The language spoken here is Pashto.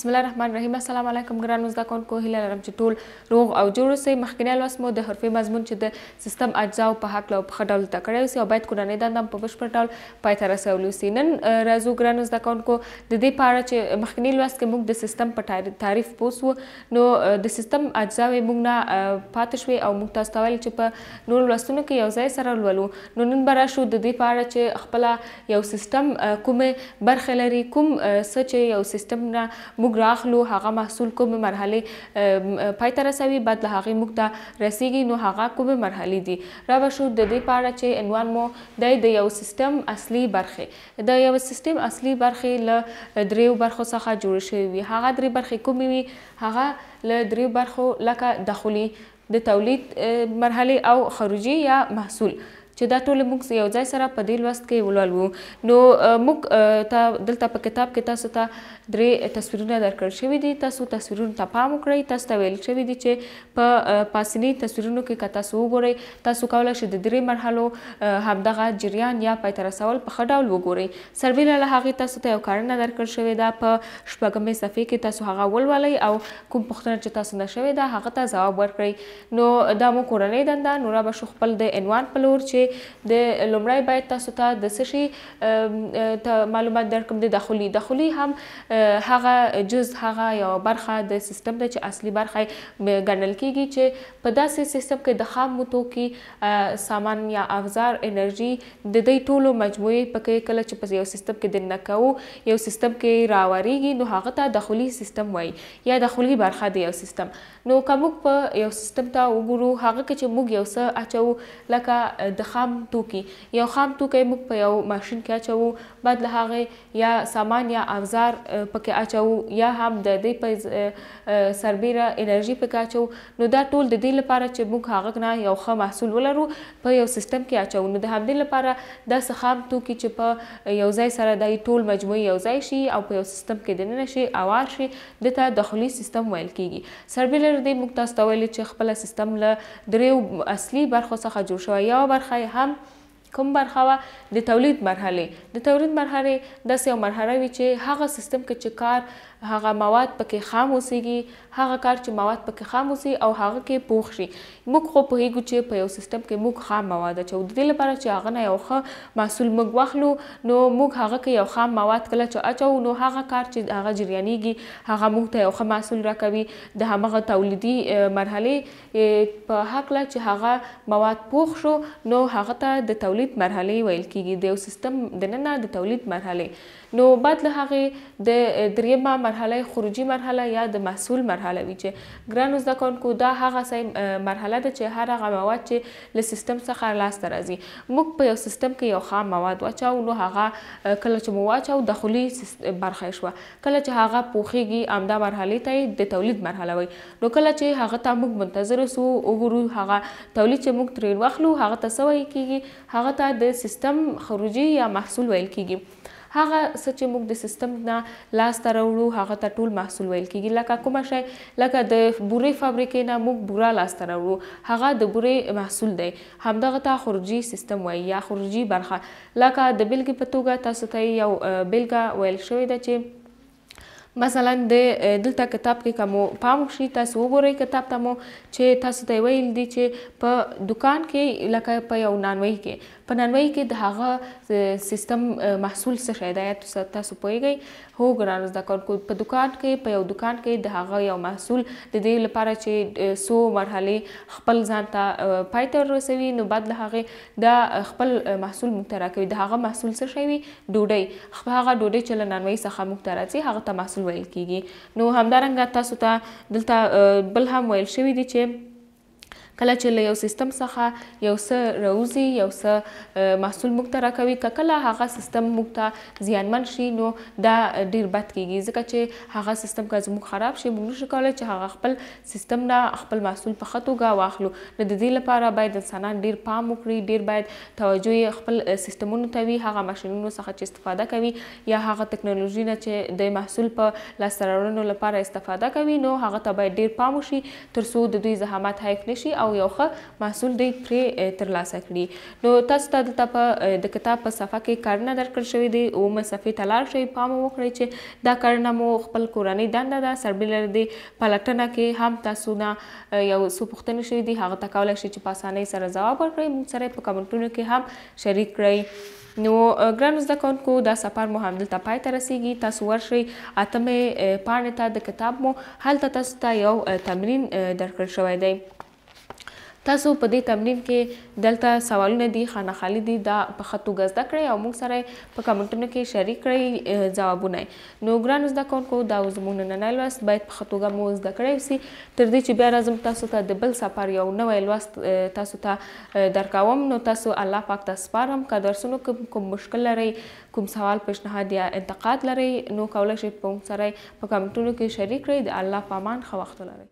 بسم الله الرحمن الرحیم السلام علیکم ګرانو زده کوونکو هیله لرم چې ټول روغ او جوړ اوسئ مخکینی لوست مو د حرفي مضمون چې د سیستم اجزاو په هکله او په ښه ډول زده کړی اوسي او باید کورنۍ دنده هم په بشپړ ډول پای ته رسولی اوسي نن راځو ګرانو زده کوونکو د دې په اړه چې مخکینی لوست کې موږ د سیستم په تعریف پوه سو نو د سیستم اجزاوې موږ نه پاتې شوې او موږ تاسو ته ویل چې په نور لوستونو کې یو ځای سره لولو نو نن به راشو د دې په اړه چې خپله یو سیستم کومې برخې لري کوم څه چې یو سیستم نه موږ موږ راخلو هغه محصول کومه مرحله پای ته رسوي بعد له هغه موږ ته رسیږي نو هغه کومه مرحله دي را به شو د دې پاره چې عنوان مو د یو سیستم اصلي برخه د یو سیستم اصلي برخه له دریو برخو څخه جوړ شوی وي هغه درې برخې کومې وي هغه له دریو برخو لکه داخلي د تولید مرحله او خروجي یا محصول چې دا ټول موږ یو ځای سره په دې لوست کې ولولو نو موږ ته دلته په کتاب کې تاسو ته درې تصویرونه درکړل شوي دي تاسو تصویرونو ته پام وکړئ تاسو ته ویل شوي دي چې په پاسنی تصویرونو کې که تاسو وګورئ تاسو کولی شئ د درې مرحلو همدغه جریان یا پای ته رسول په ښه ډول وګورئ سروې له هغې تاسو ته یو کارنه درکړل شوې ده په شپږمې صفحې کې تاسو هغه ولولئ او کوم پوښتنه چې تاسو نه شوې ده هغه ته ځواب ورکړئ نو دا مو کورنۍ دنده نو را به شو خپل د عنوان په لور چې کې د لمړی باید تاسو ته د څه شي معلومات درکم د داخلي داخلي هم هغه جز هغه یو برخه د سیستم د چې اصلي برخه ګڼل کیږي چې په داسې سیستم کې د خام توکي سامان یا افزار انرژي د دې ټولو مجموعې پکې کله چې په یو سیستم کې دننه کوو یو سیستم کې راوړیږي نو هغه ته داخلي سیستم وایي یا داخلي برخه دی یو سیستم نو کوم په یو سیستم ته وګورو هغه کې چې موږ یو څه اچو لکه د خام توکي یو خام توکي موږ په یو ماشین کې اچوو بعد له هغه یا سامان یا افزار پکې اچوو یا هم د دې په سربیره انرژي پکې اچوو نو دا ټول د دې لپاره چې موږ هغه نه یو ښه محصول ولرو په یو سیستم کې اچوو نو د همدې لپاره دا خام توکي چې په یو ځای سره د ټول مجموعي یو ځای شي او په یو سیستم کې دننه شي اوار شي د ته داخلي سیستم ویل کیږي سربیلر دې موږ تاسو ته ویل چې خپل سیستم له دریو اصلي برخو څخه جوړ شوی یو برخه برخه هم کوم برخه وا د تولید مرحله د تولید مرحله د یو مرحله وی چې هغه سیستم کې چې کار هغه مواد پکې خام اوسېږي هغه کار چې مواد پکې خام اوسي او هغه کې پوښ شي موږ خو په هیګو چې په یو سیستم کې موږ خام مواد چې د دې لپاره چې هغه نه یو ښه محصول موږ واخلو نو موږ هغه کې یو خام مواد کله چې اچو نو هغه کار چې هغه جریانېږي هغه موږ ته یو ښه محصول راکوي د همغه تولیدي مرحله په هکله چې هغه مواد پوښ شو نو هغه ته د تولید مرحله ویل کیږي د یو سیستم د نننه د تولید مرحله نو بعد له هغه د دریمه مرحله خروجي مرحله یا د محصول مرحله وي چې ګرانو زده کوونکو دا هغه سي مرحله ده چې هر هغه مواد چې له سیستم څخه لاسته راځي موږ په یو سیستم کې یو خام مواد واچاو نو هغه کله چې مو واچاو داخلي برخه شوه کله چې هغه پوخیږي امدا مرحله ته د تولید مرحله وي نو کله چې هغه ته موږ منتظر سو وګورو هغه تولید چې موږ ترې واخلو هغه ته سوي کیږي هغه ته د سیستم خروجي یا محصول ویل کیږي هغه څه چې موږ د سیستم نه لاس ته راوړو هغه ته ټول محصول ویل کیږي لکه کومه شی لکه د بورې فابریکې نه موږ بورا لاس ته راوړو هغه د بورې محصول دی همدغه ته خروجي سیستم وایي یا خروجي برخه لکه د بلګې په توګه تاسو ته یو بلګه ویل شوی ده چې مثلا د دلته کتاب کې کوم پام شي تاسو وګورئ کتاب ته مو چې تاسو ته ویل دي چې په دکان کې لکه په یو نانوي کې په نانوي کې د هغه سیستم محصول څه شی دی تاسو پوهیږئ هو ګران زده کوونکو په دکان کې په یو دکان کې د هغه یو محصول د دې لپاره چې سو مرحله خپل ځان ته پای ته ورسوي نو بعد له هغه د خپل محصول مخترا کوي د هغه محصول څه شی وي ډوډۍ هغه ډوډۍ چې لنانوي څخه مخترا شي هغه ته محصول محصول ویل کیږي نو همدارنګه تاسو ته دلته بل هم ویل شوی دی چې کله چې له یو سیستم څخه یو څه راوځي یو څه محصول موږ ته راکوي که کله هغه سیستم موږ ته زیانمن شي نو دا ډیر بد کیږي ځکه چې هغه سیستم که زموږ خراب شي موږ نشو کولی چې هغه خپل سیستم نه خپل محصول په ښه توګه واخلو نو د دې لپاره باید انسانان ډیر پام وکړي ډیر باید توجه خپل سیستمونو ته وي هغه ماشینونو څخه چې استفاده کوي یا هغه ټکنالوژي نه چې د محصول په لاسته راوړنو لپاره استفاده کوي نو هغه ته باید ډیر پام وشي ترڅو د دوی زحمات حیف نشي او او یو ښه محصول دوی پرې ترلاسه کړي نو تاسو ته دلته په د کتاب په صفحه کې کارونه درکړل شوي دي او صفحې ته لاړ شئ پام وکړئ چې دا کارونه مو خپل کورنۍ دنده ده سربیلر دی پلټنه کې هم تاسو نه یو څه پوښتنې شوي دي هغه ته کولای شئ چې په اسانۍ سره ځواب ورکړئ موږ سره په کمنټونو کې هم شریک کړئ نو ګران زده کوونکو دا سفر مو همدلته پای ته رسیږي تاسو ورشئ اتمې پاڼې ته د کتاب مو هلته تاسو ته یو تمرین درکړل شوی دی تاسو په دې تمرین کې دلته سوالونه دي خانه خالی دي دا په خطو غزدا کړئ او موږ سره په کمنټونو کې شریک کړئ ځوابونه نو ګران زده کوونکو دا زموږ نننۍ لوست باید په خطو غمو زده کړئ سي تر دې چې بیا راځم تاسو ته د بل سفر یو نوې لوست تاسو ته درکوم نو تاسو الله پاک ته سپارم که درسونو کوم مشکل لرئ کوم سوال پیشنهاد یا انتقاد لرئ نو کولای شئ په موږ سره په کمنټونو کې شریک کړئ د الله پامان خو وخت لرئ